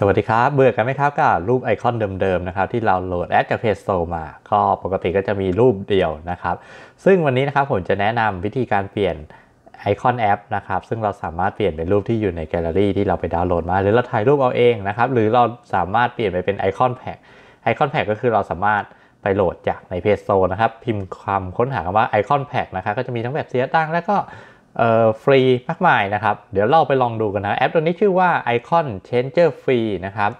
สวัสดีครับเบื่อกันไหมครับกับรูปไอคอนเดิมๆนะครับที่เราโหลดแอดกับเพจโซมา ก็ปกติก็จะมีรูปเดียวนะครับ ซึ่งวันนี้นะครับผมจะแนะนำวิธีการเปลี่ยนไอคอนแอปนะครับซึ่งเราสามารถเปลี่ยนเป็นรูปที่อยู่ในแกลเลอรี่ที่เราไปดาวน์โหลดมา หรือเราถ่ายรูปเอาเองนะครับหรือเราสามารถเปลี่ยนไปเป็นไอคอนแพ็ไอคอนแพ็กก็คือเราสามารถไปโหลดจากในเพจโซนะครับพิมพ์คำค้นหาคำว่าไอคอนแพ็นะครับก็จะมีทั้งแบบเสียตั้งแล้วก็ฟรีมากมายนะครับ เดี๋ยวเราไปลองดูกันนะ แอปตัวนี้ชื่อว่า Icon Changer Free นะครับ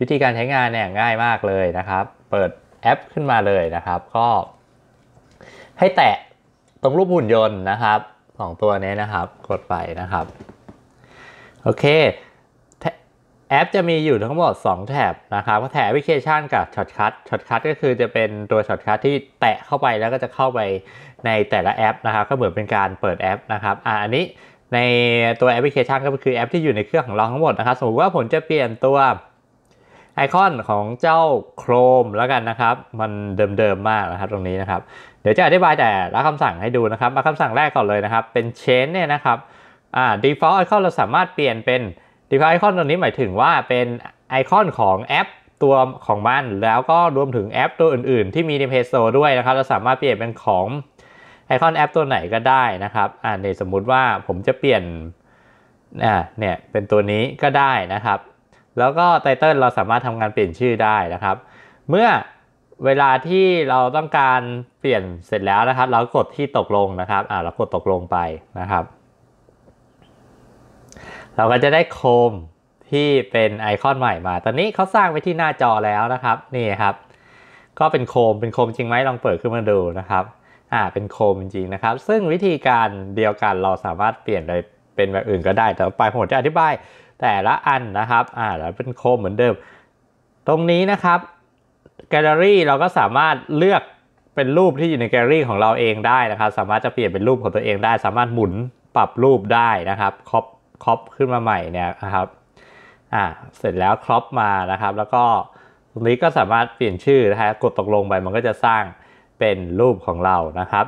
วิธีการใช้งานเนี่ยง่ายมากเลยนะครับ เปิดแอปขึ้นมาเลยนะครับ ก็ ให้แตะตรงรูปหุ่นยนต์นะครับสองตัวนี้นะครับกดไปนะครับ โอเคแอปจะมีอยู่ทั้งหมด 2แถบนะครับแถบแอปพลิเคชันกับช็อตคัทช็อตคัทก็คือจะเป็นตัวช็อตคัทที่แตะเข้าไปแล้วก็จะเข้าไปในแต่ละแอปนะครับก็เหมือนเป็นการเปิดแอปนะครับอ่าอันนี้ในตัวแอปพลิเคชันก็คือแอปที่อยู่ในเครื่องของเราทั้งหมดนะครับสมมติว่าผมจะเปลี่ยนตัวไอคอนของเจ้า Chrome แล้วกันนะครับมันเดิมๆมากนะครับตรงนี้นะครับ เดี๋ยวจะอธิบายแต่ละคำสั่งให้ดูนะครับมาคำสั่งแรกก่อนเลยนะครับ เป็น change เนี่ยนะครับอ่า default icon เราสามารถเปลี่ยนเป็น Deploy Icon ตัวนี้หมายถึงว่าเป็นไอคอนของแอปตัวของมัน แล้วก็รวมถึงแอป ตัวอื่น ๆ ที่มีใน Play Store ด้วยนะครับ เราสามารถเปลี่ยนเป็นของไอคอนแอปตัวไหนก็ได้นะครับอ่าเนี่ยสมมุติว่าผมจะเปลี่ยนอ่าเนี่ยเป็นตัวนี้ก็ได้นะครับ แล้วก็ไตเติลเราสามารถทำงานเปลี่ยนชื่อได้นะครับ เมื่อเวลาที่เราต้องการเปลี่ยนเสร็จแล้วนะครับเรากดที่ตกลงนะครับอ่าเรากดตกลงไปนะครับเราก็จะได้โคมที่เป็นไอคอนใหม่มา ตอนนี้เขาสร้างไว้ที่หน้าจอแล้วนะครับ นี่ครับ ก็เป็นโคม เป็นโคมจริงไหมลองเปิดขึ้นมาดูนะครับ อ่า เป็นโคมจริงนะครับ ซึ่งวิธีการเดียวกันเราสามารถเปลี่ยนไปเป็นแบบอื่นก็ได้ แต่ไปผมจะอธิบาย แต่ละอันนะครับ อ่าแล้วเป็นโคมเหมือนเดิม ตรงนี้นะครับ แกลเลอรี่เราก็สามารถเลือกเป็นรูปที่อยู่ในแกลเลอรี่ของเราเองได้นะครับ สามารถจะเปลี่ยนเป็นรูปของตัวเอง ได้ สามารถหมุนปรับรูปได้นะครับคอบครอปขึ้นมาใหม่เนี่ยนะครับ อ่า เสร็จแล้วครอปมานะครับ แล้วก็ตรงนี้ก็สามารถเปลี่ยนชื่อนะฮะ กดตกลงไปมันก็จะสร้างเป็นรูปของเรานะครับ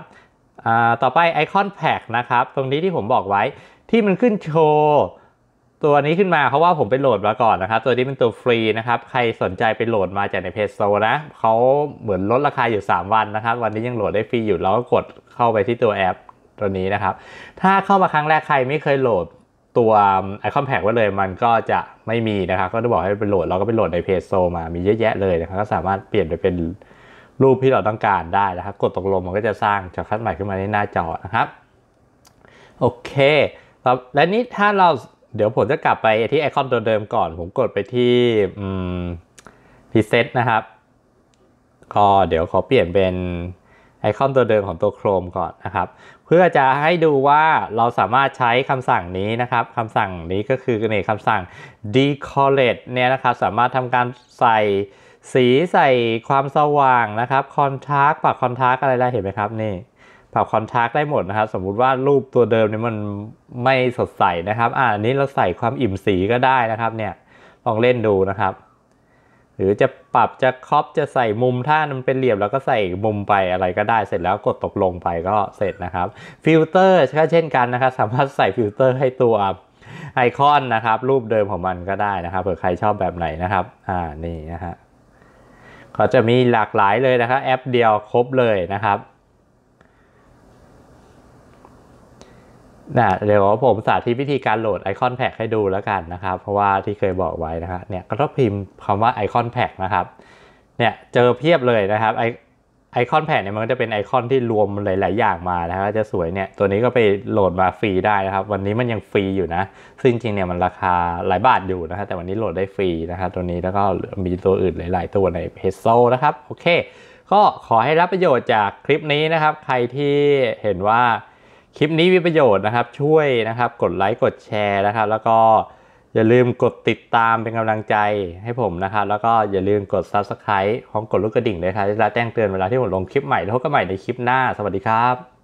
อ่า ต่อไปไอคอนแพ็กนะครับ ตรงนี้ที่ผมบอกไว้ที่มันขึ้นโชว์ ตัวนี้ขึ้นมาเพราะว่าผมไปโหลดมาก่อนนะครับ ตัวนี้เป็นตัวฟรีนะครับ ใครสนใจไปโหลดมาจากในเพจโซนะเขาเหมือนลดราคาอยู่ 3 วันนะครับ วันนี้ยังโหลดได้ฟรีอยู่เราก็กดเข้าไปที่ตัวแอปตัวนี้นะครับ ถ้าเข้ามาครั้งแรกใครไม่เคยโหลดตัวไอคอนแพ d ไว้เลยมันก็จะไม่มีนะครับก็จะบอกให้ไปโหลดเราก็ไปโหลดในเพจโซมามีเยอะแยะ เลยนะครับ ก็สามารถเปลี่ยนไปเป็นรูปที่เราต้องการได้นะครับ กดตกลงมันก็จะสร้างจ็อคัดใหม่ขึ้นมาในหน้าจอนะครับ โอเคและนี้ถ้าเราเดี๋ยวผมจะกลับไปที่ไอคอนตัวเดิมก่อน ผมกดไปที่พรีเซตนะครับ ก็เดี๋ยวขอเปลี่ยนเป็นไอคอนตัวเดิมของตัวโครมก่อนนะครับ เพื่อจะให้ดูว่าเราสามารถใช้คำสั่งนี้นะครับคำสั่งนี้ก็คือในคำสั่ง decorate เนี่ยนะครับ สามารถทำการใส่สีใส่ความสว่างนะครับ คอนทราสต์ปรับคอนทราสต์อะไรได้เห็นไหมครับ นี่ปรับคอนทราสต์ได้หมดนะครับสมมุติว่ารูปตัวเดิมนี่มันไม่สดใสนะครับ อ่าอันนี้เราใส่ความอิ่มสีก็ได้นะครับ เนี่ยลองเล่นดูนะครับหรือจะปรับจะครอปจะใส่มุม ถ้ามันเป็นเหลี่ยมแล้วก็ใส่มุมไปอะไรก็ได้เสร็จแล้วกดตกลงไปก็เสร็จนะครับฟิลเตอร์ก็เช่นกันนะครับ สามารถใส่ฟิลเตอร์ให้ตัวไอคอนนะครับ รูปเดิมของมันก็ได้นะครับ เผื่อใครชอบแบบไหนนะครับ อ่า นี่นะฮะเขาจะมีหลากหลายเลยนะครับแอปเดียวครบเลยนะครับนะเดี๋ยวผมสาธิตวิธีการโหลดไอคอนแพ็กให้ดูแล้วกันนะครับเพราะว่าที่เคยบอกไว้นะครับเนี่ยก็ต้องพิมพ์คำว่าไอคอนแพ็กนะครับเนี่ยเจอเพียบเลยนะครับไอไอคอนแพ็กเนี่ยมันก็จะเป็นไอคอนที่รวมหลาย ๆ อย่างมานะครับจะสวยเนี่ยตัวนี้ก็ไปโหลดมาฟรีได้นะครับ วันนี้มันยังฟรีอยู่นะ ซึ่งจริงเนี่ยมันราคาหลายบาทอยู่นะครับแต่วันนี้โหลดได้ฟรีนะครับตัวนี้แล้วก็มีตัวอื่นหลาย ๆ ตัวในเพโซนะครับโอเค ก็ขอให้รับประโยชน์จากคลิปนี้นะครับ ใครที่เห็นว่าคลิปนี้มีประโยชน์นะครับ ช่วยนะครับ กดไลค์ กดแชร์นะครับ แล้วก็อย่าลืมกดติดตามเป็นกำลังใจให้ผมนะครับ แล้วก็อย่าลืมกด Subscribe ของกดลูกกระดิ่งเลยครับ จะแจ้งเตือนเวลาที่ผมลงคลิปใหม่ แล้วก็ใหม่ในคลิปหน้า สวัสดีครับ